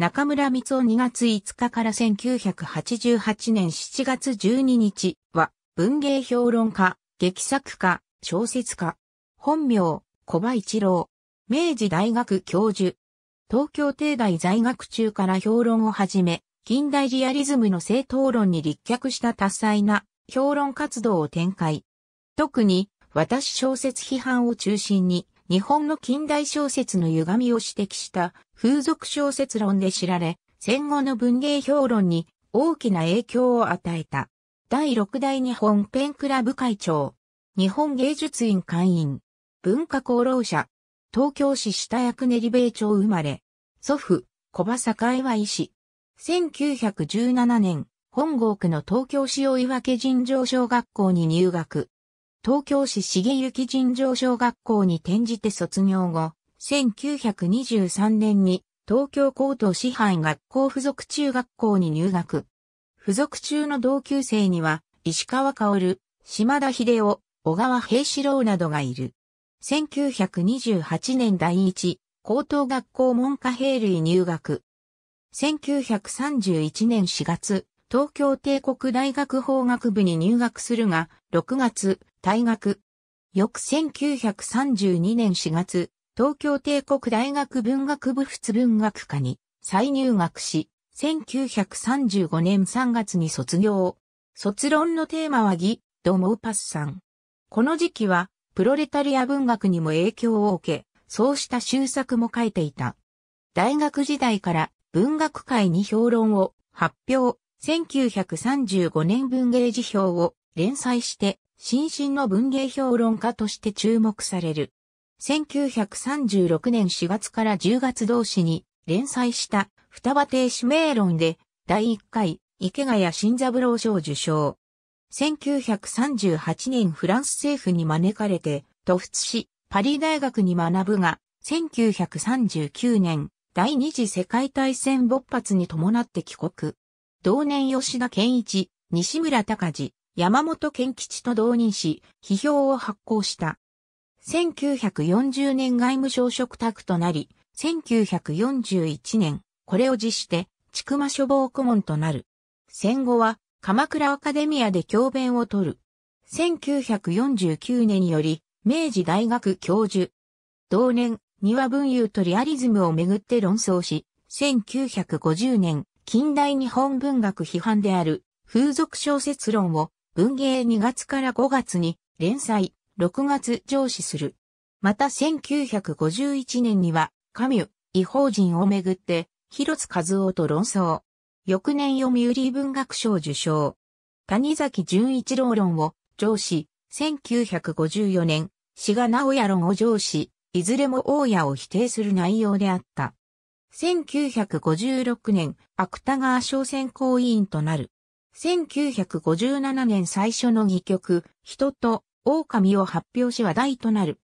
中村光夫2月5日から1988年7月12日は文芸評論家、劇作家、小説家。本名、小場一郎。明治大学教授。東京帝大在学中から評論を始め、近代リアリズムの正当論に立脚した多彩な評論活動を展開。特に、私小説批判を中心に、日本の近代小説の歪みを指摘した風俗小説論で知られ、戦後の文芸評論に大きな影響を与えた。第六代日本ペンクラブ会長、日本芸術院会員、文化功労者、東京市下役練米町生まれ、祖父、小葉栄は医師。1917年、本郷区の東京市岩分尋常小学校に入学。東京市重行尋常小学校に転じて卒業後、1923年に東京高等師範学校附属中学校に入学。附属中の同級生には、石川薫、島田秀夫、小川平四郎などがいる。1928年第一、高等学校文科兵類入学。1931年4月、東京帝国大学法学部に入学するが、6月、退学。翌1932年4月、東京帝国大学文学部仏文学科に再入学し、1935年3月に卒業。卒論のテーマはギ・ドモーパスさん。この時期は、プロレタリア文学にも影響を受け、そうした修作も書いていた。大学時代から文学界に評論を発表、1935年文芸辞表を連載して、新進の文芸評論家として注目される。1936年4月から10月同士に連載した双葉亭指名論で第1回池谷新三郎賞受賞。1938年フランス政府に招かれて、突出し、パリ大学に学ぶが、1939年、第二次世界大戦勃発に伴って帰国。同年吉田健一、西村隆治、山本健吉と同任し、批評を発行した。1940年外務省職宅となり、1941年、これを辞して、千曲書房顧問となる。戦後は、鎌倉アカデミアで教鞭を取る。1949年により、明治大学教授。同年、庭文雄とリアリズムをめぐって論争し、1950年、近代日本文学批判である風俗小説論を文芸2月から5月に連載、6月上司する。また1951年には、カミュ、異邦人をめぐって、広津和夫と論争。翌年読売文学賞受賞。谷崎潤一郎論を上司、1954年、志賀直也論を上司、いずれも大家を否定する内容であった。1956年、芥川賞選考委員となる。1957年最初の議曲、人と狼を発表し話題となる。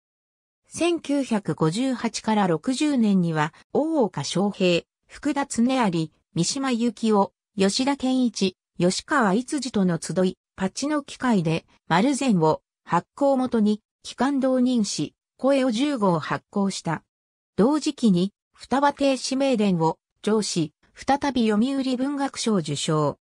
1958から60年には、大岡昌平、福田恒有、三島由紀夫、吉田健一、吉川逸次との集い、パッチの機会で、丸善を発行元に、機関同人し、声を10号発行した。同時期に、双葉亭指名伝を上司、再び読売文学賞受賞。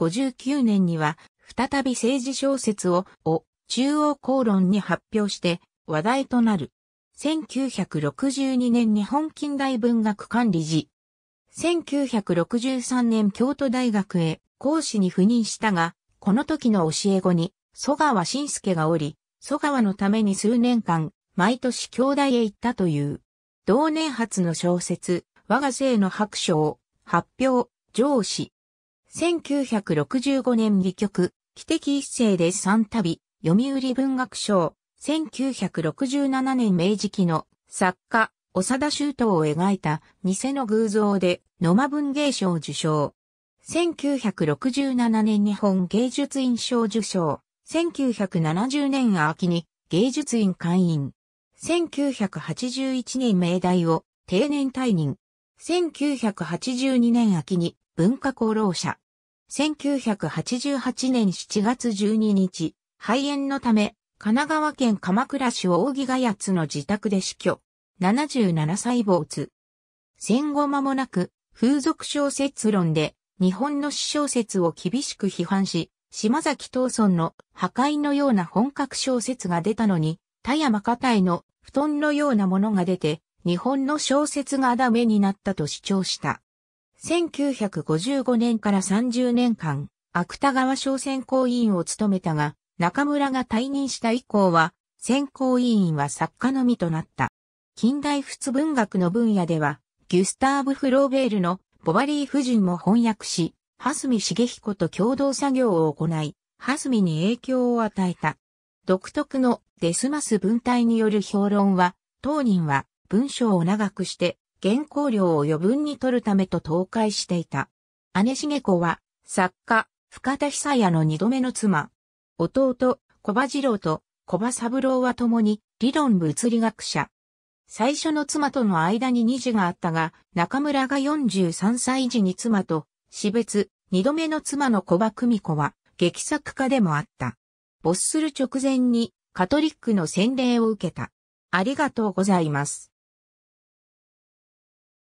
1959年には再び政治小説を、を、中央公論に発表して話題となる。1962年日本近代文学館理事。1963年京都大学へ講師に赴任したが、この時の教え子に、蘇川晋介がおり、蘇川のために数年間、毎年京大へ行ったという。同年初の小説、我が生の白書を発表、上司。1965年戯曲、知的一世で三旅、読売文学賞、1967年明治期の作家、長田修東を描いた偽の偶像で野間文芸賞受賞。1967年日本芸術院賞受賞。1970年秋に芸術院会員。1981年明大を定年退任。1982年秋に文化功労者。1988年7月12日、肺炎のため、神奈川県鎌倉市大木ヶ谷の自宅で死去。77歳没。戦後間もなく、風俗小説論で、日本の死小説を厳しく批判し、島崎藤村の破壊のような本格小説が出たのに、田山家体の布団のようなものが出て、日本の小説がダメになったと主張した。1955年から30年間、芥川賞選考委員を務めたが、中村が退任した以降は、選考委員は作家のみとなった。近代仏文学の分野では、ギュスターブ・フローベールのボバリー夫人も翻訳し、蓮見茂彦と共同作業を行い、蓮見に影響を与えた。独特のデスマス文体による評論は、当人は文章を長くして原稿料を余分に取るためと倒壊していた。姉重子は、作家、深田久也の二度目の妻。弟、小葉二郎と小葉三郎は共に理論物理学者。最初の妻との間に二児があったが、中村が43歳児に妻と、死別、二度目の妻の小葉久美子は、劇作家でもあった。没する直前に、カトリックの洗礼を受けた。ありがとうございます。